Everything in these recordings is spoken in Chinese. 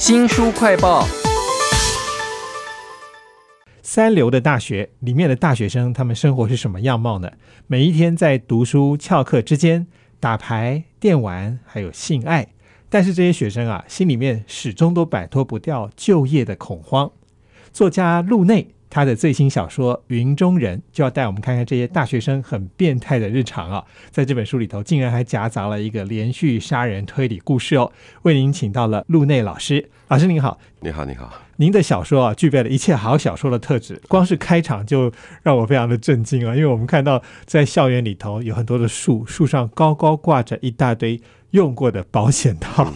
新书快报：三流的大学里面的大学生，他们生活是什么样貌呢？每一天在读书、翘课之间，打牌、电玩，还有性爱。但是这些学生啊，心里面始终都摆脱不掉就业的恐慌。作家路内。他的最新小说《云中人》就要带我们看看这些大学生很变态的日常啊！在这本书里头，竟然还夹杂了一个连续杀人推理故事哦。为您请到了陆内老师，老师您好，你好你好，您的小说啊，具备了一切好小说的特质，光是开场就让我非常的震惊啊！因为我们看到在校园里头有很多的树，树上高高挂着一大堆。用过的保险套，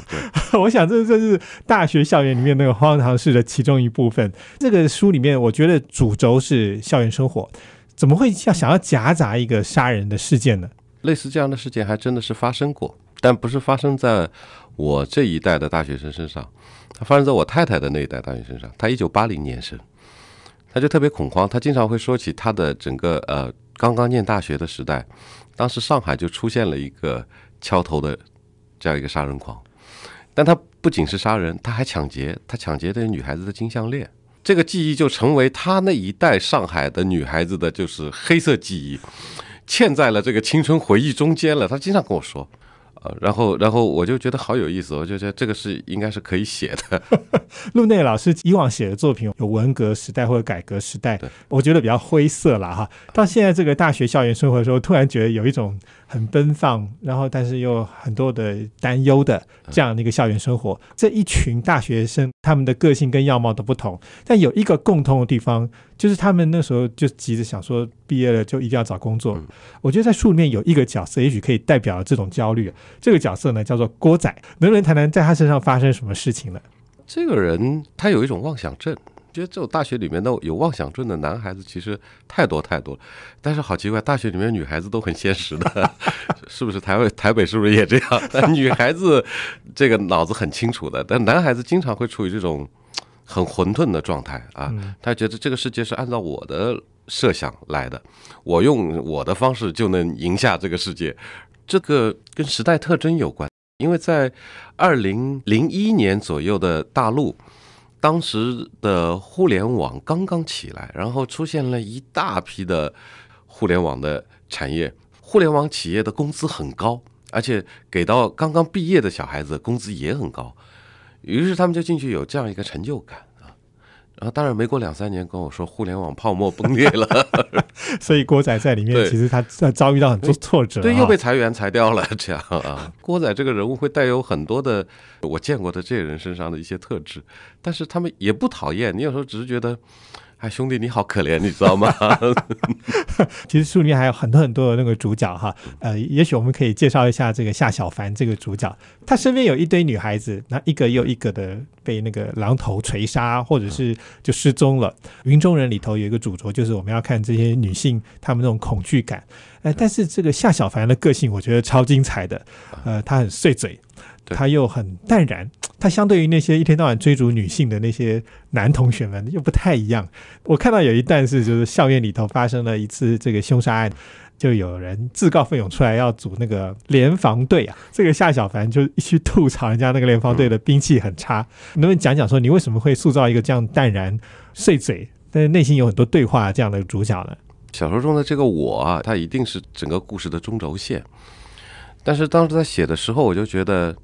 我想这这是大学校园里面那个荒唐事的其中一部分。这个书里面，我觉得主轴是校园生活，怎么会要想要夹杂一个杀人的事件呢？类似这样的事件还真的是发生过，但不是发生在我这一代的大学生身上，它发生在我太太的那一代大学生身上。他一九八零年生，他就特别恐慌，他经常会说起他的整个呃刚刚念大学的时代，当时上海就出现了一个敲头的。这样一个杀人狂，但他不仅是杀人，他还抢劫。他抢劫这女孩子的金项链，这个记忆就成为他那一代上海的女孩子的就是黑色记忆，嵌在了这个青春回忆中间了。他经常跟我说，呃，然后，然后我就觉得好有意思，我就觉得这个是应该是可以写的。陆内老师以往写的作品有文革时代或者改革时代，我觉得比较灰色了哈。到现在这个大学校园生活的时候，突然觉得有一种。很奔放，然后但是又很多的担忧的这样的一个校园生活，这一群大学生他们的个性跟样貌都不同，但有一个共通的地方，就是他们那时候就急着想说毕业了就一定要找工作。我觉得在书里面有一个角色，也许可以代表这种焦虑。这个角色呢叫做郭仔，能不能谈谈在他身上发生什么事情呢？这个人他有一种妄想症。觉得这种大学里面的有妄想症的男孩子其实太多太多了，但是好奇怪，大学里面女孩子都很现实的，是不是？台湾台北是不是也这样？女孩子这个脑子很清楚的，但男孩子经常会处于这种很混沌的状态啊。他觉得这个世界是按照我的设想来的，我用我的方式就能赢下这个世界。这个跟时代特征有关，因为在二零零一年左右的大陆。当时的互联网刚刚起来，然后出现了一大批的互联网的产业，互联网企业的工资很高，而且给到刚刚毕业的小孩子工资也很高，于是他们就进去有这样一个成就感。那当然，没过两三年跟我说互联网泡沫崩裂了，所以郭仔在里面其实他在遭遇到很多挫折，对，又被裁员裁掉了这样啊。郭仔这个人物会带有很多的我见过的这些人身上的一些特质，但是他们也不讨厌你，有时候只是觉得。哎，兄弟，你好可怜，你知道吗？其实书里面还有很多很多的那个主角哈，呃，也许我们可以介绍一下这个夏小凡这个主角。他身边有一堆女孩子，那一个又一个的被那个狼头锤杀，或者是就失踪了。云中人里头有一个主角，就是我们要看这些女性她们那种恐惧感。哎，但是这个夏小凡的个性，我觉得超精彩的。呃，他很碎嘴，他又很淡然。他相对于那些一天到晚追逐女性的那些男同学们又不太一样。我看到有一段是，就是校园里头发生了一次这个凶杀案，就有人自告奋勇出来要组那个联防队啊。这个夏小凡就一去吐槽人家那个联防队的兵器很差。能不能讲讲说你为什么会塑造一个这样淡然碎嘴，但是内心有很多对话这样的主角呢？小说中的这个我啊，他一定是整个故事的中轴线。但是当时在写的时候，我就觉得。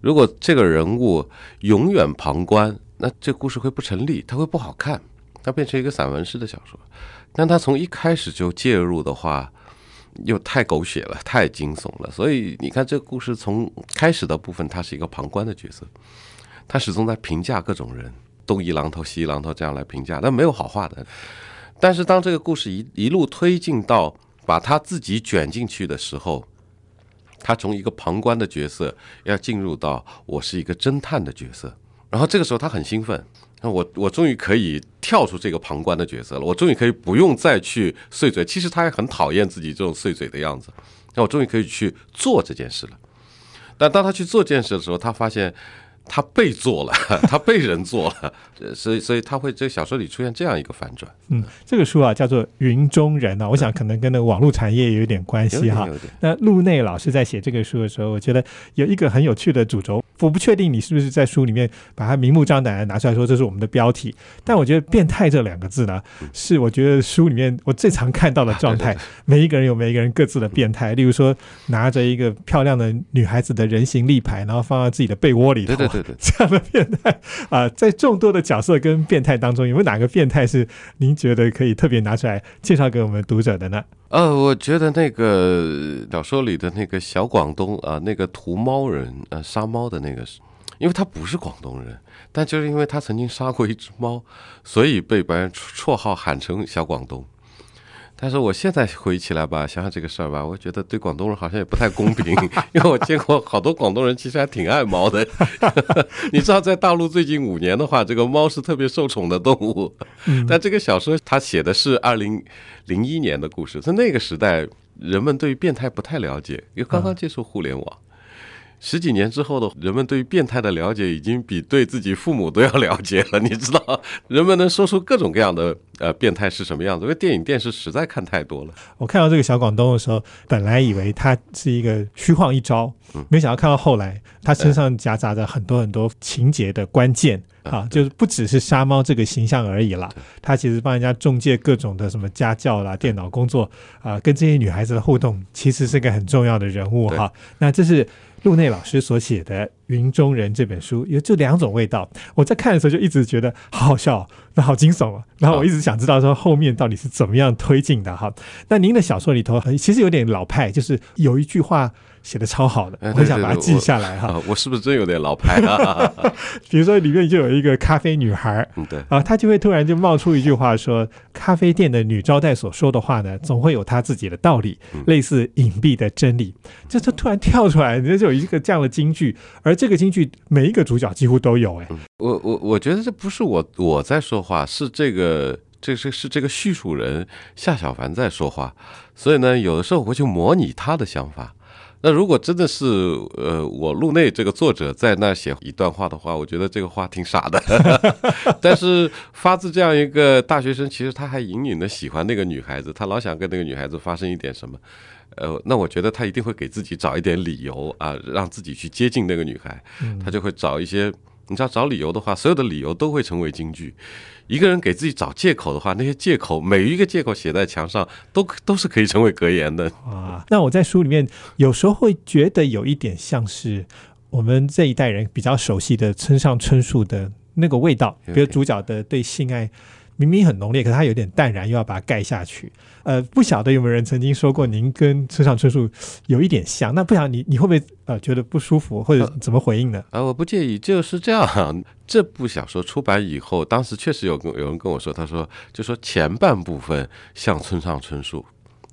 如果这个人物永远旁观，那这故事会不成立，他会不好看，他变成一个散文式的小说。但他从一开始就介入的话，又太狗血了，太惊悚了。所以你看，这个故事从开始的部分，他是一个旁观的角色，他始终在评价各种人，东一榔头西一榔头这样来评价，但没有好话的。但是当这个故事一一路推进到把他自己卷进去的时候。他从一个旁观的角色，要进入到我是一个侦探的角色，然后这个时候他很兴奋，那我我终于可以跳出这个旁观的角色了，我终于可以不用再去碎嘴，其实他也很讨厌自己这种碎嘴的样子，那我终于可以去做这件事了，但当他去做这件事的时候，他发现。他被做了，他被人做了，所以所以他会这小说里出现这样一个反转。嗯，这个书啊叫做《云中人》啊，我想可能跟那个网络产业有点关系哈。那陆内老师在写这个书的时候，我觉得有一个很有趣的主轴。我不确定你是不是在书里面把它明目张胆的拿出来说，这是我们的标题。但我觉得“变态”这两个字呢，是我觉得书里面我最常看到的状态。每一个人有每一个人各自的变态，例如说拿着一个漂亮的女孩子的人形立牌，然后放在自己的被窝里，头，对对对，这样的变态啊，在众多的角色跟变态当中，有没有哪个变态是您觉得可以特别拿出来介绍给我们读者的呢？呃，我觉得那个小说里的那个小广东啊，那个屠猫人呃，杀猫的那个，因为他不是广东人，但就是因为他曾经杀过一只猫，所以被别人绰号喊成小广东。但是我现在回忆起来吧，想想这个事儿吧，我觉得对广东人好像也不太公平，因为我见过好多广东人其实还挺爱猫的。你知道，在大陆最近五年的话，这个猫是特别受宠的动物。但这个小说它写的是二零零一年的故事，在那个时代，人们对变态不太了解，因为刚刚接触互联网。十几年之后的，人们对于变态的了解已经比对自己父母都要了解了。你知道，人们能说出各种各样的呃变态是什么样子，因为电影电视实在看太多了。我看到这个小广东的时候，本来以为他是一个虚晃一招，没想到看到后来，他身上夹杂着很多很多情节的关键啊，就是不只是杀猫这个形象而已了。他其实帮人家中介各种的什么家教啦、电脑工作啊，跟这些女孩子的互动，其实是个很重要的人物哈。那这是。陆内老师所写的。《云中人》这本书有这两种味道。我在看的时候就一直觉得好好笑，那好惊悚啊！然后我一直想知道说后面到底是怎么样推进的哈。那您的小说里头其实有点老派，就是有一句话写的超好的，我很想把它记下来哈。我是不是真有点老派的？比如说里面就有一个咖啡女孩，对啊，她就会突然就冒出一句话说：“咖啡店的女招待所说的话呢，总会有她自己的道理，类似隐蔽的真理。”就她突然跳出来，家就有一个这样的金句，而这个京剧每一个主角几乎都有哎，我我我觉得这不是我我在说话，是这个这是是这个叙述人夏小凡在说话，所以呢，有的时候我去模拟他的想法。那如果真的是呃，我路内这个作者在那写一段话的话，我觉得这个话挺傻的。但是发自这样一个大学生，其实他还隐隐的喜欢那个女孩子，他老想跟那个女孩子发生一点什么。呃，那我觉得他一定会给自己找一点理由啊，让自己去接近那个女孩。他就会找一些，你知道，找理由的话，所有的理由都会成为金句。一个人给自己找借口的话，那些借口每一个借口写在墙上，都都是可以成为格言的啊。那我在书里面有时候会觉得有一点像是我们这一代人比较熟悉的村上春树的那个味道，比如主角的对性爱。明明很浓烈，可是它有点淡然，又要把它盖下去。呃，不晓得有没有人曾经说过，您跟村上春树有一点像。那不想你，你会不会呃觉得不舒服，或者怎么回应呢？啊，我不介意，就是这样。这部小说出版以后，当时确实有跟有人跟我说，他说就说前半部分像村上春树。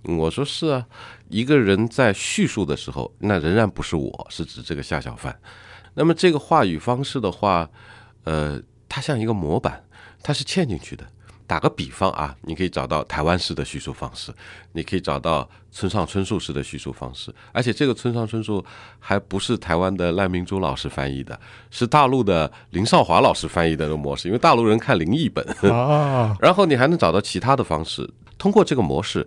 我说是啊，一个人在叙述的时候，那仍然不是我，是指这个夏小范。那么这个话语方式的话，呃，它像一个模板，它是嵌进去的。打个比方啊，你可以找到台湾式的叙述方式，你可以找到村上春树式的叙述方式，而且这个村上春树还不是台湾的赖明珠老师翻译的，是大陆的林少华老师翻译的那个模式，因为大陆人看林译本啊。然后你还能找到其他的方式，通过这个模式，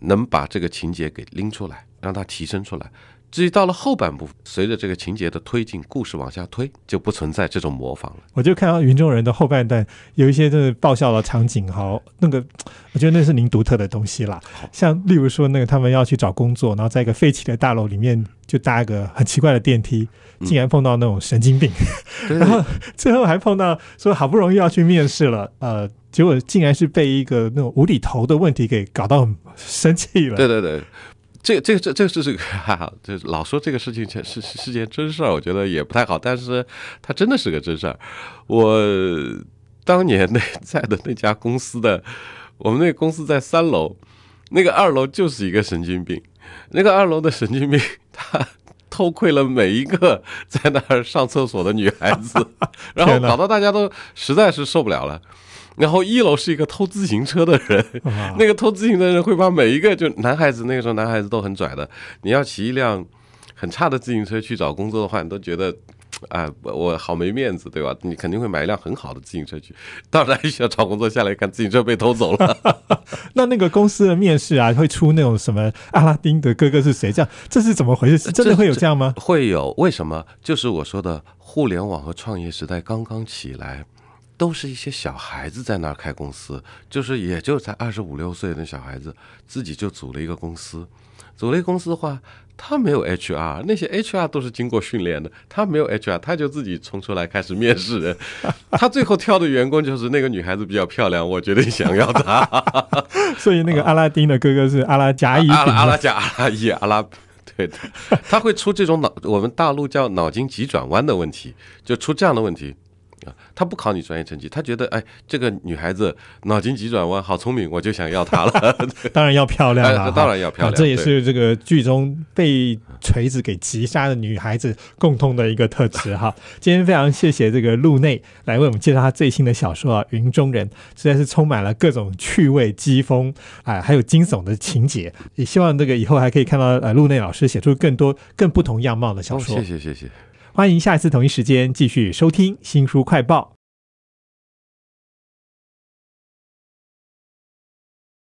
能把这个情节给拎出来，让它提升出来。至于到了后半部分，随着这个情节的推进，故事往下推，就不存在这种模仿了。我就看到《云中人》的后半段有一些就是爆笑的场景，哈，那个我觉得那是您独特的东西啦。像例如说，那个他们要去找工作，然后在一个废弃的大楼里面就搭一个很奇怪的电梯，竟然碰到那种神经病，然后最后还碰到说好不容易要去面试了，呃，结果竟然是被一个那种无厘头的问题给搞到生气了。对对对。这这这这是个哈，这老说这个事情是是是件真事儿，我觉得也不太好，但是它真的是个真事儿。我当年那在的那家公司的，我们那公司在三楼，那个二楼就是一个神经病，那个二楼的神经病他偷窥了每一个在那儿上厕所的女孩子，然后搞得大家都实在是受不了了。然后一楼是一个偷自行车的人，那个偷自行车的人会把每一个就男孩子，那个时候男孩子都很拽的。你要骑一辆很差的自行车去找工作的话，你都觉得哎，我好没面子，对吧？你肯定会买一辆很好的自行车去。到那需要找工作，下来一看自行车被偷走了。那那个公司的面试啊，会出那种什么阿拉丁的哥哥是谁？这样这是怎么回事？真的会有这样吗？会有为什么？就是我说的互联网和创业时代刚刚起来。都是一些小孩子在那儿开公司，就是也就才二十五六岁的小孩子自己就组了一个公司，组了一个公司的话，他没有 HR，那些 HR 都是经过训练的，他没有 HR，他就自己冲出来开始面试人，他最后跳的员工就是那个女孩子比较漂亮，我决定想要她，所以那个阿拉丁的哥哥是阿拉甲乙阿拉阿拉甲阿拉乙阿拉，对的，他会出这种脑，我们大陆叫脑筋急转弯的问题，就出这样的问题。啊，他不考你专业成绩，他觉得哎，这个女孩子脑筋急转弯，好聪明，我就想要她了。当然要漂亮啊，当然要漂亮。这也是这个剧中被锤子给击杀的女孩子共通的一个特质哈。今天非常谢谢这个路内来为我们介绍他最新的小说啊，《云中人》，实在是充满了各种趣味、机锋，哎，还有惊悚的情节。也希望这个以后还可以看到呃，路内老师写出更多更不同样貌的小说。谢谢，谢谢。欢迎下次同一时间继续收听《新书快报》。